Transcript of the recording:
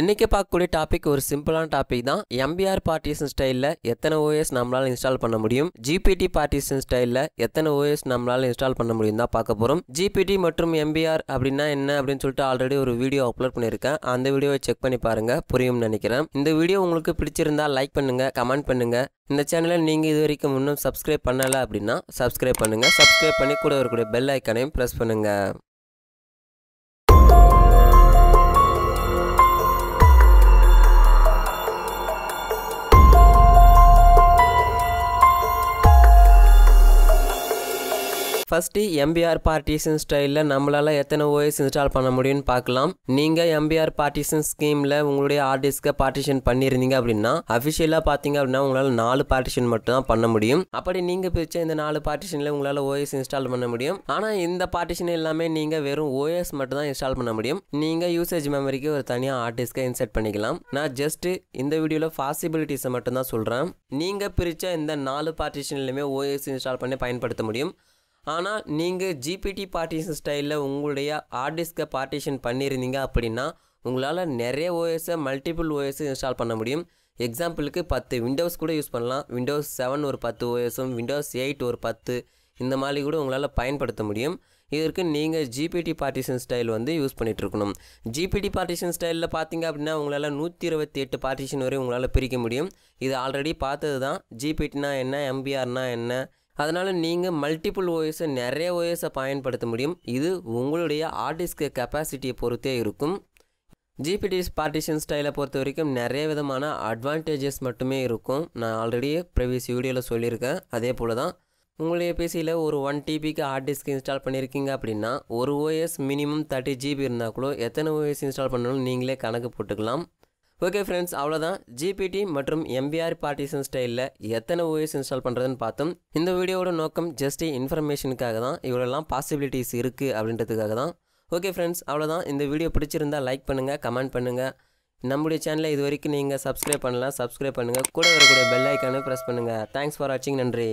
இன்றைக்கி பார்க்கக்கூடிய டாபிக் ஒரு சிம்பிளான டாபிக் தான் எம்பிஆர் பார்ட்டிஷன் ஸ்டைலில் எத்தனை ஓஎஸ் நம்மளால் இன்ஸ்டால் பண்ண முடியும் ஜிபிடி பார்ட்டிஷன் ஸ்டைலில் எத்தனை ஓஎஸ் நம்மளால் இன்ஸ்டால் பண்ண முடியும் தான் பார்க்க போகிறோம் ஜிபிடி மற்றும் எம்பிஆர் அப்படின்னா என்ன அப்படின்னு சொல்லிட்டு ஆல்ரெடி ஒரு வீடியோ அப்லோட் பண்ணியிருக்கேன் அந்த வீடியோவை செக் பண்ணி பாருங்கள் புரியும்னு நினைக்கிறேன் இந்த வீடியோ உங்களுக்கு பிடிச்சிருந்தா லைக் பண்ணுங்கள் கமெண்ட் பண்ணுங்கள் இந்த சேனலை நீங்கள் இது வரைக்கும் இன்னும் சப்ஸ்கிரைப் பண்ணலை அப்படின்னா சப்ஸ்கிரைப் பண்ணுங்கள் சப்ஸ்கிரைப் பண்ணி கூட இருக்கக்கூடிய பெல் ஐக்கானையும் ப்ரெஸ் பண்ணுங்கள் ஃபர்ஸ்ட் எம்பிஆர் பார்ட்டிஷன் ஸ்டைலில் நம்மளால் எத்தனை ஓஎஸ் இன்ஸ்டால் பண்ண முடியும்னு பார்க்கலாம் நீங்கள் எம்பிஆர் பார்ட்டிஷன் ஸ்கீமில் உங்களுடைய ஆர்டிஸ்க்கை பார்ட்டிஷன் பண்ணியிருந்தீங்க அப்படின்னா அஃபிஷியலாக பார்த்தீங்க அப்படின்னா உங்களால் நாலு பார்ட்டிஷன் மட்டும் தான் பண்ண முடியும் அப்படி நீங்கள் பிரிச்ச இந்த நாலு பார்ட்டிஷனில் உங்களால் ஓஎஸ் இன்ஸ்டால் பண்ண முடியும் ஆனால் இந்த பார்ட்டிஷன் எல்லாமே நீங்கள் வெறும் ஓஎஸ் மட்டும் தான் இன்ஸ்டால் பண்ண முடியும் நீங்கள் யூசேஜ் மெமரிக்கு ஒரு தனியாக ஆர்டிஸ்க்கை இன்செர்ட் பண்ணிக்கலாம் நான் ஜஸ்ட்டு இந்த வீடியோவில் பாசிபிலிட்டிஸை மட்டும் தான் சொல்கிறேன் நீங்கள் பிரித்த இந்த நாலு பார்ட்டிஷன்லையுமே ஓஎஸ் இன்ஸ்டால் பண்ணி பயன்படுத்த முடியும் ஆனால் நீங்கள் ஜிபிடி பார்ட்டிஷன் ஸ்டைலில் உங்களுடைய ஹார்டிஸ்கை பார்ட்டிஷன் பண்ணியிருந்தீங்க அப்படின்னா உங்களால் நிறைய ஓஎஸை மல்டிபிள் ஓஎஸ் இன்ஸ்டால் பண்ண முடியும் எக்ஸாம்பிளுக்கு பத்து விண்டோஸ் கூட யூஸ் பண்ணலாம் விண்டோஸ் செவன் ஒரு பத்து ஓஎஸும் விண்டோஸ் எயிட் ஒரு பத்து இந்த மாதிரி கூட உங்களால் பயன்படுத்த முடியும் இதற்கு நீங்கள் ஜிபிடி பார்ட்டிஷன் ஸ்டைல் வந்து யூஸ் பண்ணிகிட்ருக்கணும் ஜிபிடி பார்ட்டிஷன் ஸ்டைலில் பார்த்தீங்க அப்படின்னா உங்களால் நூற்றி இருபத்தி எட்டு பார்ட்டிஷன் வரை உங்களால் பிரிக்க முடியும் இது ஆல்ரெடி பார்த்தது தான் ஜிபிடினா என்ன எம்பிஆர்னா என்ன அதனால் நீங்கள் மல்டிபிள் ஓஎஸை நிறைய ஓஎஸை பயன்படுத்த முடியும் இது உங்களுடைய ஆர்டிஸ்க்கு கெப்பாசிட்டியை பொறுத்தே இருக்கும் ஜிபிடிஎஸ் பார்ட்டிஷன் ஸ்டைலை பொறுத்த வரைக்கும் நிறைய விதமான அட்வான்டேஜஸ் மட்டுமே இருக்கும் நான் ஆல்ரெடி ப்ரீவியஸ் வீடியோவில் சொல்லியிருக்கேன் அதே போல் தான் உங்களுடைய பிசியில் ஒரு ஒன் டிபிக்கு ஹார்ட் டிஸ்க் இன்ஸ்டால் பண்ணியிருக்கீங்க அப்படின்னா ஒரு ஓஎஸ் மினிமம் தேர்ட்டி ஜிபி இருந்தால் கூட எத்தனை ஓஎஸ் இன்ஸ்டால் பண்ணணும்னு நீங்களே கணக்கு போட்டுக்கலாம் ஓகே ஃப்ரெண்ட்ஸ் அவ்வளோதான் ஜிபிடி மற்றும் எம்பிஆர் பார்ட்டிசன் ஸ்டைலில் எத்தனை ஓஎஸ் இன்ஸ்டால் பண்ணுறதுன்னு பார்த்தோம் இந்த வீடியோட நோக்கம் ஜஸ்ட் இன்ஃபர்மேஷனுக்காக தான் இவ்வளோலாம் பாசிபிலிட்டிஸ் இருக்குது அப்படின்றதுக்காக தான் ஓகே ஃப்ரெண்ட்ஸ் அவ்வளோதான் இந்த வீடியோ பிடிச்சிருந்தா லைக் பண்ணுங்கள் கமெண்ட் பண்ணுங்கள் நம்முடைய சேனலை இது வரைக்கும் நீங்கள் சப்ஸ்கிரைப் பண்ணலாம் சப்ஸ்கிரைப் பண்ணுங்கள் கூட வரக்கூடிய பெல் ஐக்கானு ப்ரெஸ் பண்ணுங்கள் தேங்க்ஸ் ஃபார் வாட்சிங் நன்றி